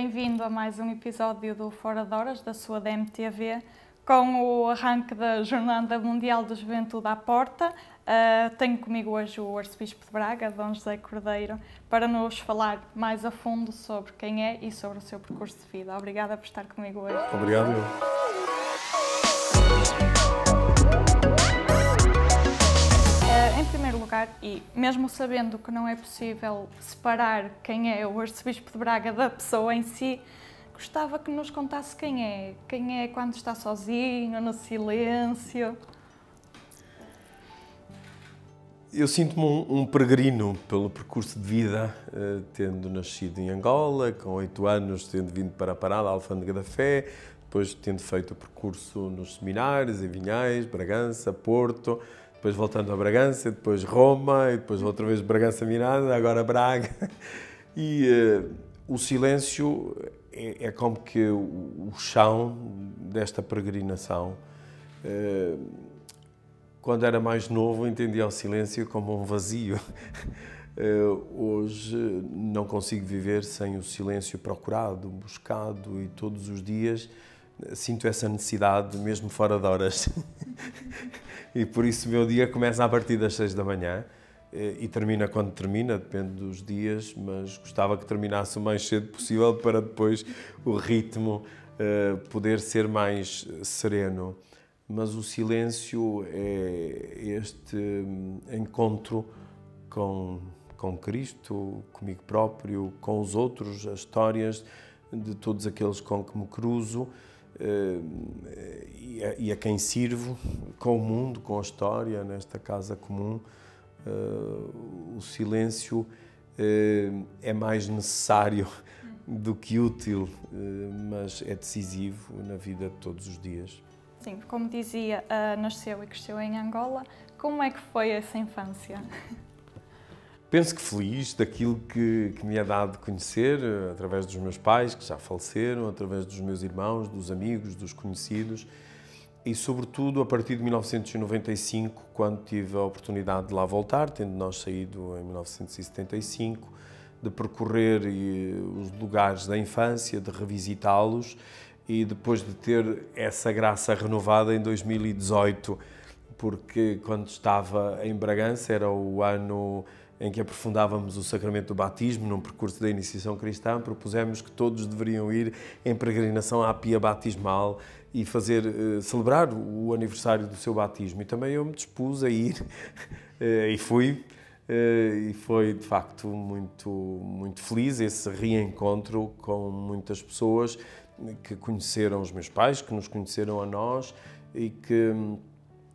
bem-vindo a mais um episódio do Fora de Horas da sua DMTV, com o arranque da Jornada Mundial de Juventude à porta. Uh, tenho comigo hoje o Arcebispo de Braga, Dom José Cordeiro, para nos falar mais a fundo sobre quem é e sobre o seu percurso de vida. Obrigada por estar comigo hoje. Obrigado. e, mesmo sabendo que não é possível separar quem é o arcebispo de Braga da pessoa em si, gostava que nos contasse quem é. Quem é quando está sozinho, no silêncio. Eu sinto-me um, um, peregrino pelo percurso de vida, eh, tendo nascido em Angola, com oito anos, tendo vindo para a Parada, a Alfândega da Fé, depois tendo feito o percurso nos seminários, em Vinhais, Bragança, Porto, depois voltando a Bragança, depois Roma, e depois outra vez Bragança Miranda, agora Braga. E uh, o silêncio é, é, como que o, chão desta peregrinação. Uh, quando era mais novo, entendia o silêncio como um vazio. Uh, hoje não consigo viver sem o silêncio procurado, buscado e todos os dias sinto essa necessidade mesmo fora de horas. e por isso o meu dia começa a partir das 6 da manhã eh, e termina quando termina, depende dos dias, mas gostava que terminasse o mais cedo possível para depois o ritmo eh, poder ser mais eh, sereno. Mas o silêncio é este hum, encontro com, com Cristo, comigo próprio, com os outros, as histórias de todos aqueles com que me cruzo. Eh, e a, quem sirvo, com o mundo, com a história, nesta casa comum, eh, o silêncio eh, é mais necessário do que útil, mas é decisivo na vida de todos os dias. Sim, como dizia, ah, nasceu e cresceu em Angola. Como é que foi essa infância? Penso que feliz daquilo que, que, me é dado conhecer, eh, através dos meus pais, que já faleceram, através dos meus irmãos, dos amigos, dos conhecidos e, sobretudo, a partir de 1995, quando tive a oportunidade de lá voltar, tendo nós saído em 1975, de percorrer eh, os lugares da infância, de revisitá-los e depois de ter essa graça renovada em 2018, porque quando estava em Bragança era o ano em que aprofundávamos o sacramento do batismo num percurso da iniciação cristã, propusemos que todos deveriam ir em peregrinação à pia batismal e fazer eh, celebrar o aniversário do seu batismo. E também eu me dispus a ir eh, e fui eh, e foi de facto muito muito feliz esse reencontro com muitas pessoas que conheceram os meus pais, que nos conheceram a nós e que hum,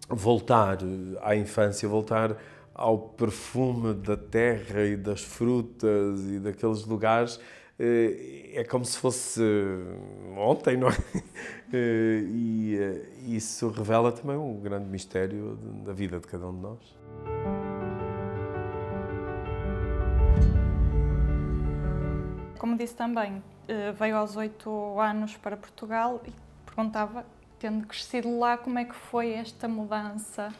voltar à infância, voltar ao perfume da terra e das frutas e daqueles lugares, eh, é como se fosse ontem, não é? Eh, e eh, isso revela também um grande mistério da vida de cada um de nós. Como disse também, veio aos oito anos para Portugal e perguntava, tendo crescido lá, como é que foi esta mudança?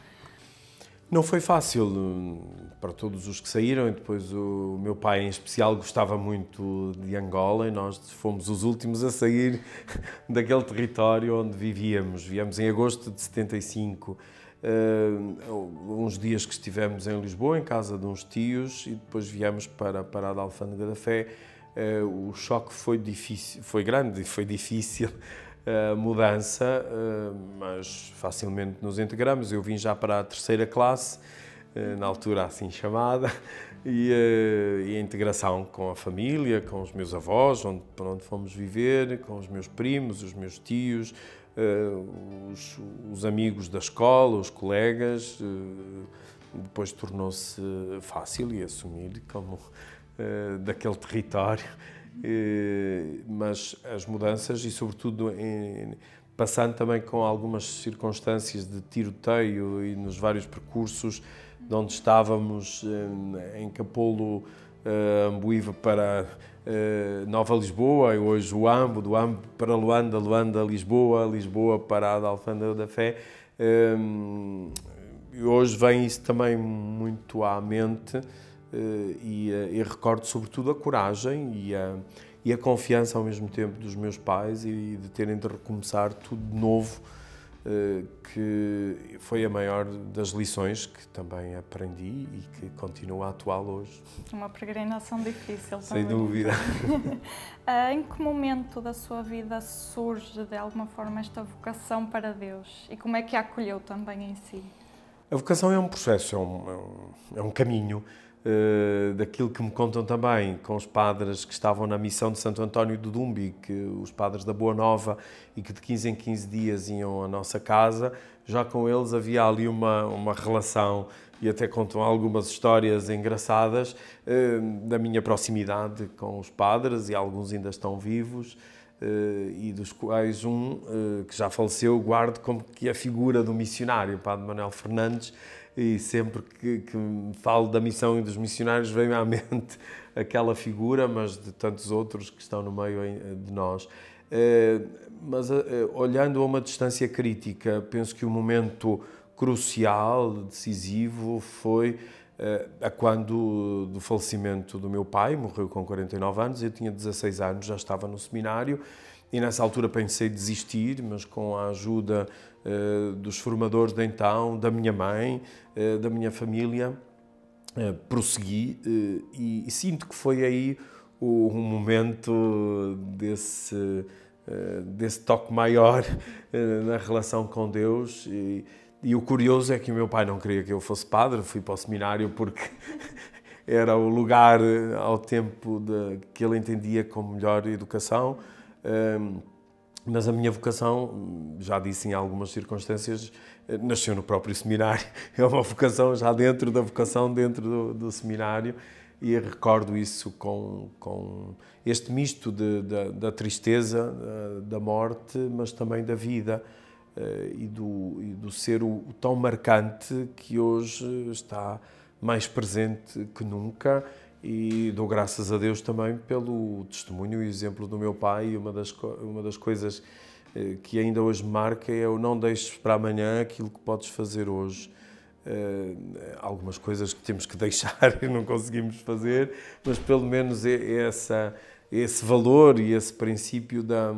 Não foi fácil hum, para todos os que saíram e depois o meu pai em especial gostava muito de Angola e nós fomos os últimos a sair daquele território onde vivíamos. Viemos em agosto de 75. Uh, hum, uns dias que estivemos em Lisboa, em casa de uns tios, e depois viemos para a Parada Alfândega da Fé. Uh, o choque foi difícil, foi grande, foi difícil eh, mudança, uh, mas facilmente nos integramos. Eu vim já para a terceira classe, uh, na altura assim chamada, e, e, a integração com a família, com os meus avós, onde, para onde fomos viver, com os meus primos, os meus tios, os, os, amigos da escola, os colegas. depois tornou-se fácil e assumir como daquele território eh, mas as mudanças e sobretudo em, passando também com algumas circunstâncias de tiroteio e nos vários percursos de onde estávamos eh, em Capolo, eh, Ambuíva para Nova Lisboa e hoje o Ambo, do Ambo para Luanda, Luanda, Lisboa, Lisboa para a Alfândega da Fé. E hoje vem isso também muito à mente eh, e, eh, e recordo sobretudo a coragem e a, e a confiança ao mesmo tempo dos meus pais e de terem de recomeçar tudo de novo, eh, que foi a maior das lições que também aprendi e que continua atual hoje. Uma peregrinação difícil Sem também. Sem dúvida. Ah, em que momento da sua vida surge de alguma forma esta vocação para Deus e como é que a acolheu também em si? A vocação é um processo, é um, é um, é um caminho Uh, daquilo que me contam também com os padres que estavam na missão de Santo António do Dumbi, que os padres da Boa Nova e que de 15 em 15 dias iam à nossa casa, já com eles havia ali uma, uma relação e até contam algumas histórias engraçadas uh, da minha proximidade com os padres e alguns ainda estão vivos. Uh, e dos quais um que já faleceu guardo como que a figura do missionário, o Padre Manuel Fernandes, e sempre que, que falo da missão e dos missionários vem à mente aquela figura, mas de tantos outros que estão no meio de nós. Eh, mas eh, olhando a uma distância crítica, penso que o momento crucial, decisivo, foi eh, a quando do falecimento do meu pai, morreu com 49 anos, eu tinha 16 anos, já estava no seminário e nessa altura pensei desistir, mas com a ajuda eh, dos formadores de então, da minha mãe, eh, da minha família, eh, prossegui e, e sinto que foi aí o, um momento desse, desse toque maior na relação com Deus. E, e o curioso é que o meu pai não queria que eu fosse padre, fui para o seminário porque era o lugar ao tempo de, que ele entendia como melhor educação. Um, ehm, mas a minha vocação, já disse em algumas circunstâncias, eh, nasceu no próprio seminário. É uma vocação já dentro da vocação, dentro do, do seminário. E recordo isso com, com este misto de, de, da tristeza, da morte, mas também da vida eh, e do, e do ser o, o tão marcante que hoje está mais presente que nunca e dou graças a Deus também pelo testemunho e exemplo do meu pai. E uma das, uma das coisas eh, que ainda hoje marca é o não deixes para amanhã aquilo que podes fazer hoje. Eh, algumas coisas que temos que deixar e não conseguimos fazer, mas pelo menos é, é essa, é esse valor e esse princípio da,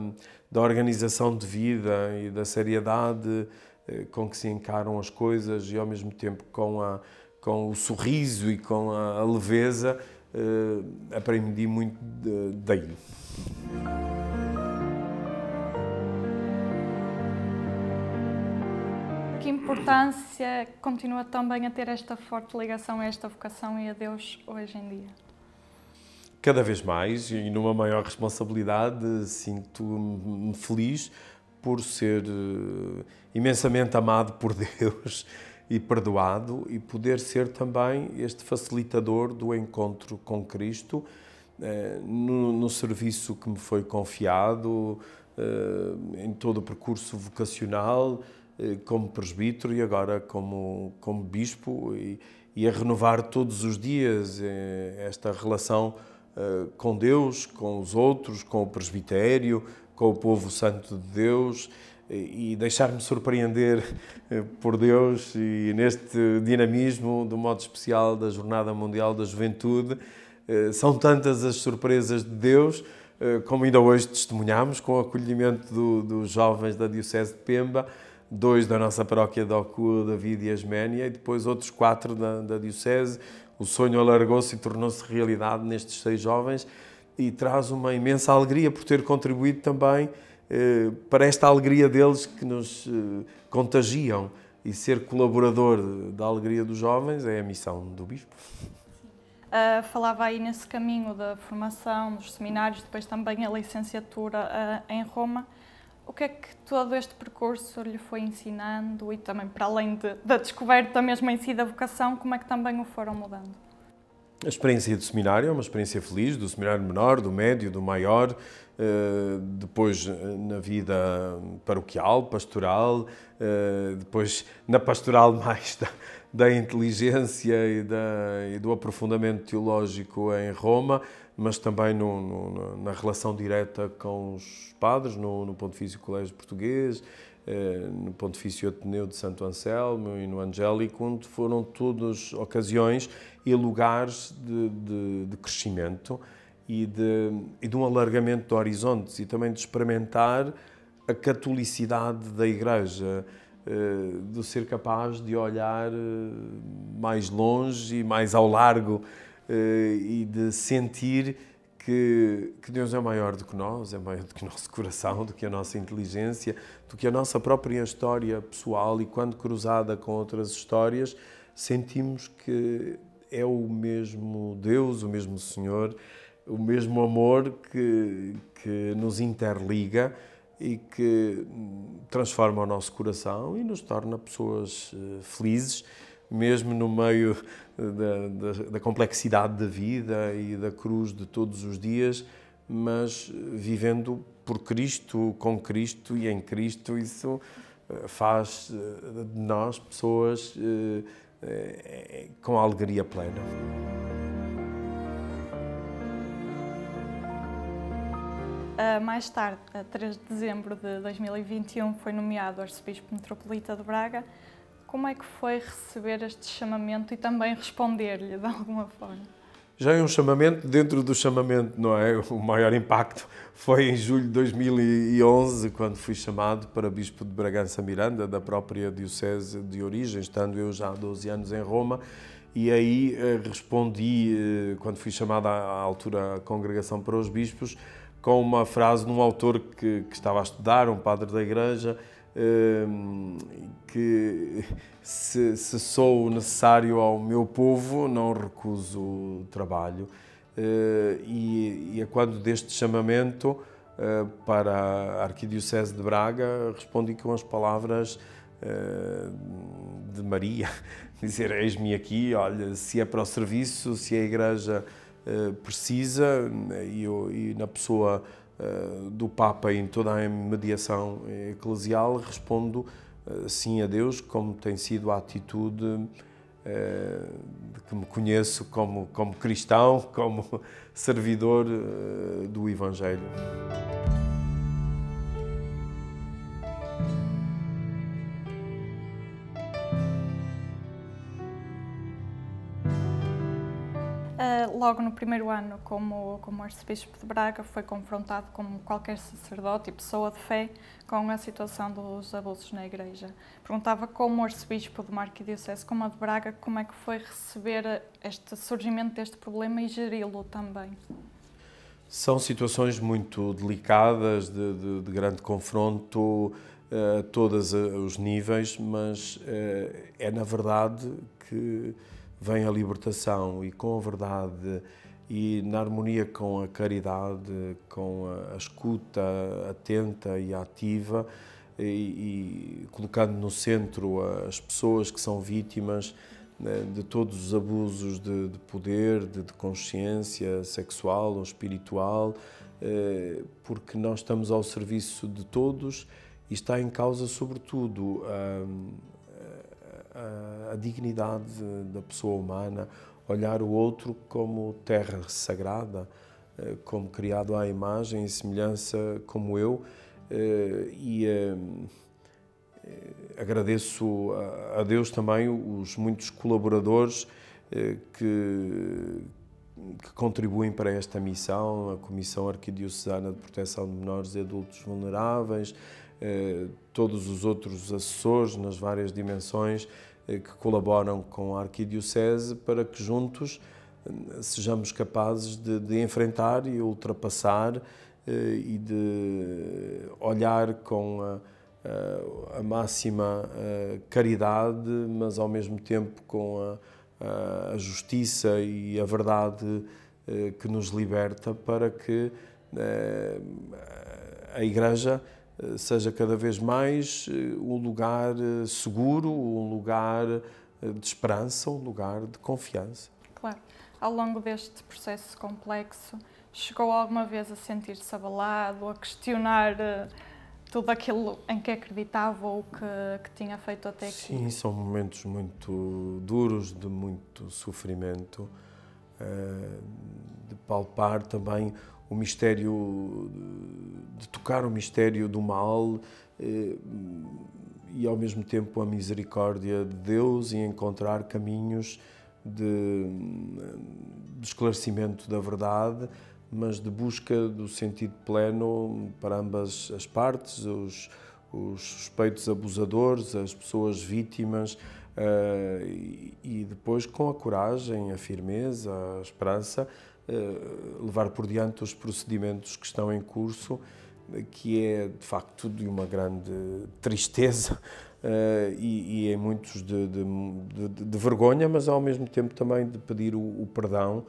da organização de vida e da seriedade eh, com que se encaram as coisas e ao mesmo tempo com, a, com o sorriso e com a, a leveza eh, aprendi muito daí. Que importância continua também a ter esta forte ligação a esta vocação e a Deus hoje em dia? Cada vez mais e numa maior responsabilidade, sinto-me feliz por ser eh, imensamente amado por Deus e perdoado e poder ser também este facilitador do encontro com Cristo eh, no, no serviço que me foi confiado, eh, em todo o percurso vocacional, eh, como presbítero e agora como, como bispo, e, e a renovar todos os dias esta relação com Deus, com os outros, com o presbitério, com o povo santo de Deus e deixar-me surpreender eh, por Deus e neste dinamismo, do modo especial da Jornada Mundial da Juventude. Eh, são tantas as surpresas de Deus, eh, como ainda hoje testemunhamos, com o acolhimento do, dos jovens da Diocese de Pemba, dois da nossa paróquia de Ocu, David e Asménia, e depois outros quatro da, da Diocese. O sonho alargou-se e tornou-se realidade nestes seis jovens e traz uma imensa alegria por ter contribuído também eh, para esta alegria deles que nos eh, contagiam. E ser colaborador da alegria dos jovens é a missão do Bispo. Uh, falava aí nesse caminho da formação, dos seminários, depois também a licenciatura uh, em Roma. O que é que todo este percurso lhe foi ensinando e também, para além de, da descoberta mesmo em si da vocação, como é que também o foram mudando? A experiência do seminário é uma experiência feliz, do seminário menor, do médio, do maior, eh, depois eh, na vida paroquial, pastoral, eh, depois na pastoral mais da, da inteligência e, da, e, do aprofundamento teológico em Roma, mas também no, no, na relação direta com os padres, no, no Pontifício Colégio Português, no Pontifício Ateneu de Santo Anselmo e no Angélico, foram todas ocasiões e lugares de, de, de crescimento e de, e de um alargamento de horizontes e também de experimentar a catolicidade da Igreja, eh, de ser capaz de olhar eh, mais longe e mais ao largo eh, e de sentir que, que Deus é maior do que nós, é maior do que o nosso coração, do que a nossa inteligência, do que a nossa própria história pessoal e quando cruzada com outras histórias, sentimos que é o mesmo Deus, o mesmo Senhor o mesmo amor que, que nos interliga e que transforma o nosso coração e nos torna pessoas eh, felizes, mesmo no meio eh, da, da, da, complexidade da vida e da cruz de todos os dias, mas eh, vivendo por Cristo, com Cristo e em Cristo, isso faz de nós pessoas com alegria plena. Uh, mais tarde, a 3 de dezembro de 2021, foi nomeado arcebispo metropolita de Braga. Como é que foi receber este chamamento e também responder-lhe de alguma forma? Já é um chamamento dentro do chamamento, não é? O maior impacto foi em julho de 2011, quando fui chamado para Bispo de Bragança Miranda, da própria Diocese de origem, estando eu já há 12 anos em Roma. E aí eh, respondi, eh, quando fui chamado à altura à Congregação para os Bispos, com uma frase de um autor que, que estava a estudar, um padre da igreja, ehm, que se, se, sou necessário ao meu povo, não recuso trabalho. Eh, e, e é quando deste chamamento eh, para a Arquidiocese de Braga, respondi com as palavras eh, de Maria, dizer, eis-me aqui, olha, se é para o serviço, se é a Igreja eh, precisa né, e, e na pessoa eh, do Papa em toda a mediação eclesial respondo eh, sim a Deus, como tem sido a atitude que me conheço como, como cristão, como servidor do Evangelho. Eh, logo no primeiro ano, como, como arcebispo de Braga, foi confrontado, como qualquer sacerdote e pessoa de fé, com a situação dos abusos na Igreja. Perguntava como arcebispo de uma arquidiocese como a de Braga, como é que foi receber este surgimento deste problema e geri-lo também. São situações muito delicadas, de, de, de grande confronto eh, a todos eh, os níveis, mas é na verdade que vem a libertação e com a verdade e na harmonia com a caridade, com a escuta atenta e ativa e, e colocando no centro as pessoas que são vítimas né, de todos os abusos de, de poder, de, de, consciência sexual ou espiritual, eh, porque nós estamos ao serviço de todos e está em causa, sobretudo, a, dignidade da pessoa humana, olhar o outro como terra sagrada, eh, como criado à imagem e semelhança como eu. Eh, e eh, agradeço a Deus também os muitos colaboradores que, que contribuem para esta missão, a Comissão Arquidiocesana de Proteção de Menores e Adultos Vulneráveis, eh, todos os outros assessores nas várias dimensões eh, que colaboram com a Arquidiocese para que juntos eh, sejamos capazes de, de enfrentar e ultrapassar e de olhar com a, a, a máxima caridade, mas ao mesmo tempo com a, a, justiça e a verdade que nos liberta para que a Igreja eh, seja cada vez mais eh, um lugar eh, seguro, um lugar de esperança, um lugar de confiança. Claro. Ao longo deste processo complexo, chegou alguma vez a sentir-se abalado, a questionar tudo aquilo em que acreditava ou que, que tinha feito até aqui? Sim, são momentos muito duros, de muito sofrimento, de palpar também o mistério de tocar o mistério do mal eh, e ao mesmo tempo a misericórdia de Deus e encontrar caminhos de, de esclarecimento da verdade, mas de busca do sentido pleno para ambas as partes, os, os suspeitos abusadores, as pessoas vítimas, eh, e depois com a coragem, a firmeza, a esperança eh, levar por diante os procedimentos que estão em curso, que é de facto de uma grande tristeza eh, e, em muitos de, de, de, de, vergonha, mas ao mesmo tempo também de pedir o, o perdão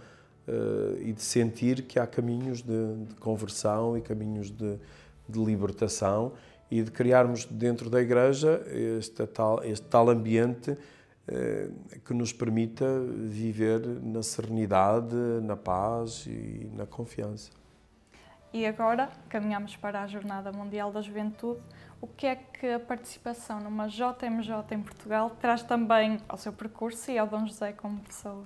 eh, e de sentir que há caminhos de, conversão e caminhos de, libertação e de criarmos dentro da Igreja este tal, este tal ambiente eh, que nos permita viver na serenidade, na paz e na confiança. E agora caminhamos para a Jornada Mundial da Juventude. O que é que a participação numa JMJ em Portugal traz também ao seu percurso e ao Dom José como pessoa?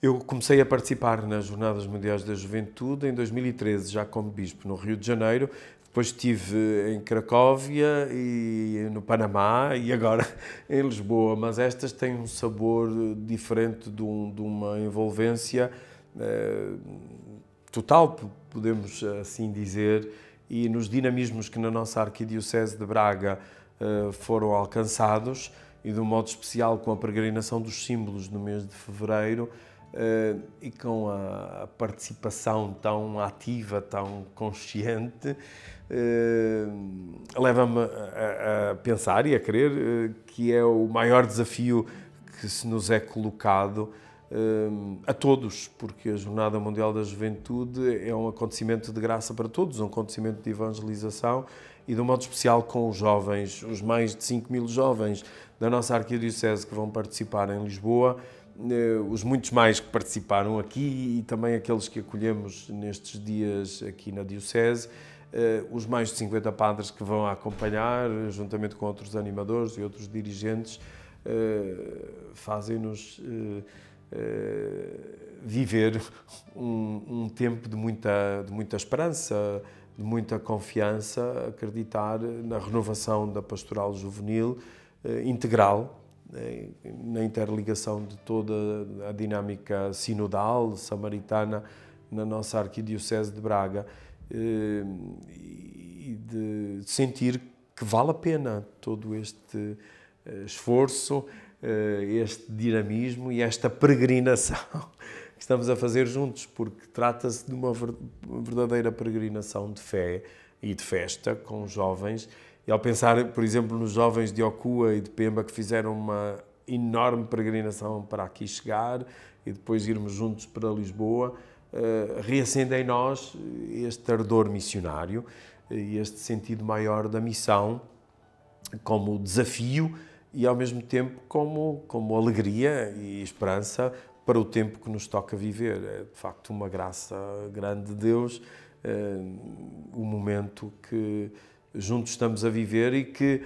Eu comecei a participar nas Jornadas Mundiais da Juventude em 2013, já como bispo no Rio de Janeiro. Depois estive em Cracóvia e no Panamá e agora em Lisboa, mas estas têm um sabor diferente de, um, de uma envolvência eh, total, podemos assim dizer, e nos dinamismos que na nossa Arquidiocese de Braga eh, foram alcançados, e de um modo especial com a peregrinação dos símbolos no mês de fevereiro, Uh, e com a, participação tão ativa, tão consciente, uh, leva-me a, a, pensar e a crer uh, que é o maior desafio que se nos é colocado a todos, porque a Jornada Mundial da Juventude é um acontecimento de graça para todos, um acontecimento de evangelização e de um modo especial com os jovens, os mais de 5 mil jovens da nossa Arquidiocese que vão participar em Lisboa, eh, os muitos mais que participaram aqui e também aqueles que acolhemos nestes dias aqui na Diocese, eh, os mais de 50 padres que vão acompanhar, juntamente com outros animadores e outros dirigentes, eh, fazem-nos viver um, um, tempo de muita, de muita esperança, de muita confiança, acreditar na renovação da pastoral juvenil integral na interligação de toda a dinâmica sinodal samaritana na nossa arquidiocese de Braga eh, e de sentir que vale a pena todo este eh, esforço, eh, este dinamismo e esta peregrinação que estamos a fazer juntos, porque trata-se de uma verdadeira peregrinação de fé e de festa com jovens. E ao pensar, por exemplo, nos jovens de Okua e de Pemba que fizeram uma enorme peregrinação para aqui chegar e depois irmos juntos para Lisboa, eh, reacende em nós este ardor missionário e este sentido maior da missão como desafio e ao mesmo tempo como, como alegria e esperança para o tempo que nos toca viver. É de facto uma graça grande de Deus eh, o momento que juntos estamos a viver e que,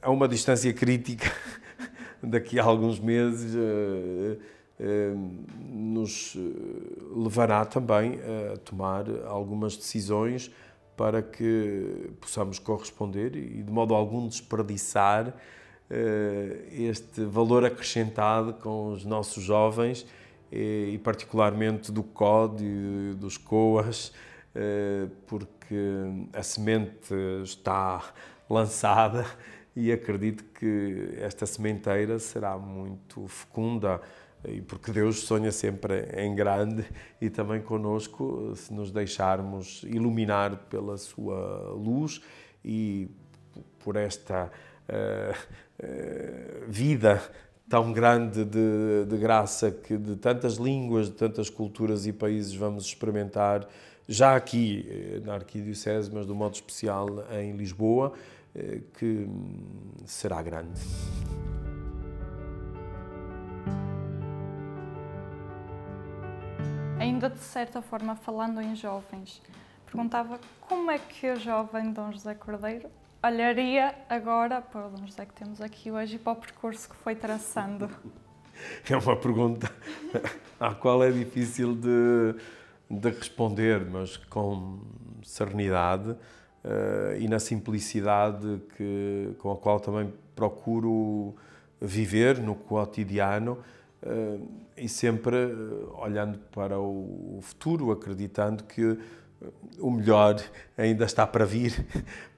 a uma distância crítica, daqui a alguns meses, eh, eh, nos levará também a tomar algumas decisões para que possamos corresponder e, de modo algum, desperdiçar eh, este valor acrescentado com os nossos jovens e, particularmente do COD e dos COAS, eh, porque a semente está lançada e acredito que esta sementeira será muito fecunda e porque Deus sonha sempre em grande e também conosco se nos deixarmos iluminar pela sua luz e por esta uh, eh, vida tão grande de, de, graça que de tantas línguas, de tantas culturas e países vamos experimentar, já aqui eh, na Arquidiocese, mas de um modo especial em Lisboa, eh, que hum, será grande. Ainda de certa forma, falando em jovens, perguntava como é que o jovem Dom José Cordeiro olharia agora para onde é que temos aqui hoje e para o percurso que foi traçando? É uma pergunta à qual é difícil de, de responder, mas com serenidade uh, e na simplicidade que, com a qual também procuro viver no cotidiano uh, e sempre eh, olhando para o futuro, acreditando que o melhor ainda está para vir,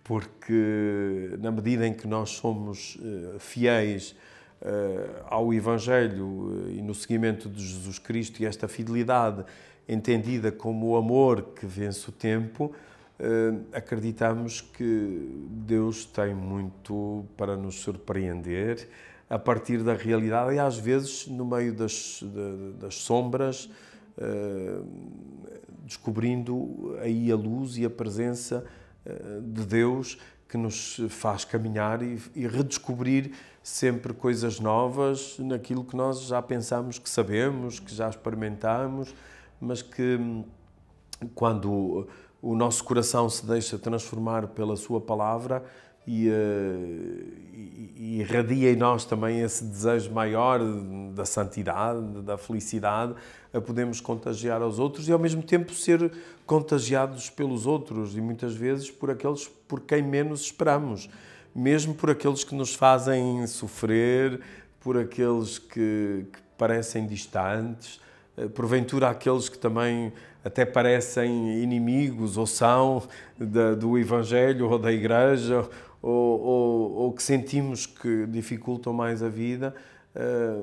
porque na medida em que nós somos eh, fiéis eh, ao Evangelho eh, e no seguimento de Jesus Cristo e esta fidelidade entendida como o amor que vence o tempo, acreditamos que Deus tem muito para nos surpreender a partir da realidade e às vezes no meio das, das sombras descobrindo aí a luz e a presença eh, de Deus que nos faz caminhar e, redescobrir sempre coisas novas naquilo que nós já pensamos que sabemos, que já experimentamos, mas que hum, quando o nosso coração se deixa transformar pela Sua palavra, e, eh, e, e irradia em nós também esse desejo maior da santidade, da felicidade, a podermos contagiar aos outros e ao mesmo tempo ser contagiados pelos outros e muitas vezes por aqueles por quem menos esperamos, mesmo por aqueles que nos fazem sofrer, por aqueles que, que parecem distantes, eh, porventura aqueles que também até parecem inimigos ou são da, do Evangelho ou da Igreja ou, ou, ou que sentimos que dificultam mais a vida, eh,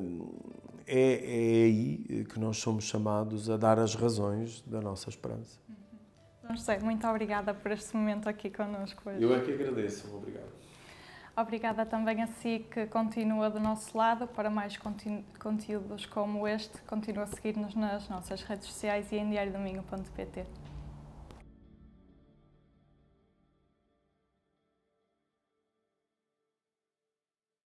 é, é, aí que nós somos chamados a dar as razões da nossa esperança. Uhum. Não sei, muito obrigada por este momento aqui connosco. Hoje. Eu é que agradeço, obrigado. Obrigada também a si que continua do nosso lado. Para mais conteúdos como este, continua a seguir-nos nas nossas redes sociais e em diariodomingo.pt.